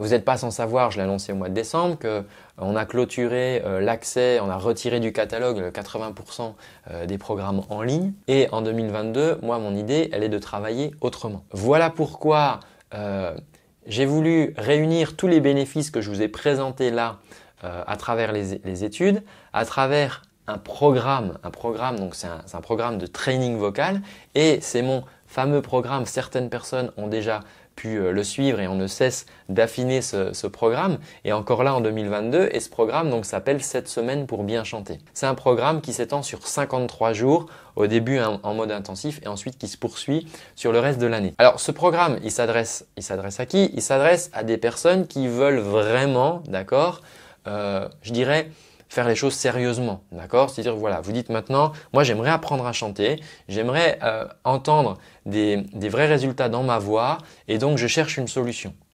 Vous n'êtes pas sans savoir, je l'ai annoncé au mois de décembre, qu'on euh, a clôturé euh, l'accès, on a retiré du catalogue le 80% euh, des programmes en ligne. Et en 2022, moi, mon idée, elle est de travailler autrement. Voilà pourquoi j'ai voulu réunir tous les bénéfices que je vous ai présentés là à travers les, études, à travers un programme, un programme, donc c'est un programme de training vocal, et c'est mon fameux programme, certaines personnes ont déjà pu euh, le suivre et on ne cesse d'affiner ce, programme. Et encore là en 2022, et ce programme donc s'appelle 7 semaines pour bien chanter. C'est un programme qui s'étend sur 53 jours, au début en mode intensif et ensuite qui se poursuit sur le reste de l'année. Alors ce programme, il s'adresse, à qui Il s'adresse à des personnes qui veulent vraiment, d'accord, euh, je dirais, faire les choses sérieusement, d'accord C'est-à-dire, voilà, vous dites maintenant, moi j'aimerais apprendre à chanter, j'aimerais euh, entendre des vrais résultats dans ma voix, et donc je cherche une solution.